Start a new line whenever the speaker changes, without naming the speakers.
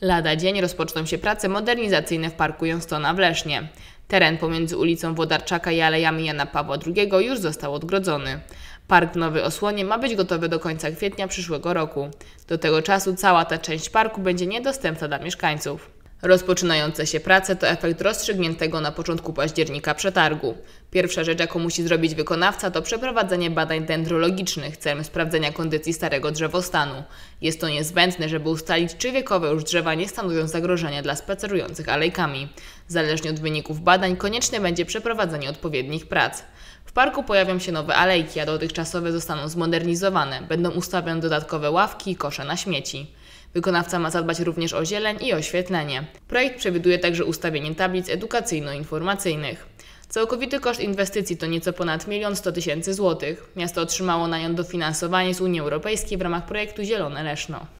Lada dzień rozpoczną się prace modernizacyjne w parku Jonstona w Lesznie. Teren pomiędzy ulicą Wodarczaka i alejami Jana Pawła II już został odgrodzony. Park w Nowej Osłonie ma być gotowy do końca kwietnia przyszłego roku. Do tego czasu cała ta część parku będzie niedostępna dla mieszkańców. Rozpoczynające się prace to efekt rozstrzygniętego na początku października przetargu. Pierwsza rzecz, jaką musi zrobić wykonawca, to przeprowadzenie badań dendrologicznych celem sprawdzenia kondycji starego drzewostanu. Jest to niezbędne, żeby ustalić, czy wiekowe już drzewa nie stanowią zagrożenia dla spacerujących alejkami. Zależnie od wyników badań, konieczne będzie przeprowadzenie odpowiednich prac. W parku pojawią się nowe alejki, a dotychczasowe zostaną zmodernizowane. Będą ustawione dodatkowe ławki i kosze na śmieci. Wykonawca ma zadbać również o zieleń i oświetlenie. Projekt przewiduje także ustawienie tablic edukacyjno-informacyjnych. Całkowity koszt inwestycji to nieco ponad 1 100 tysięcy złotych. Miasto otrzymało na nią dofinansowanie z Unii Europejskiej w ramach projektu Zielone Leszno.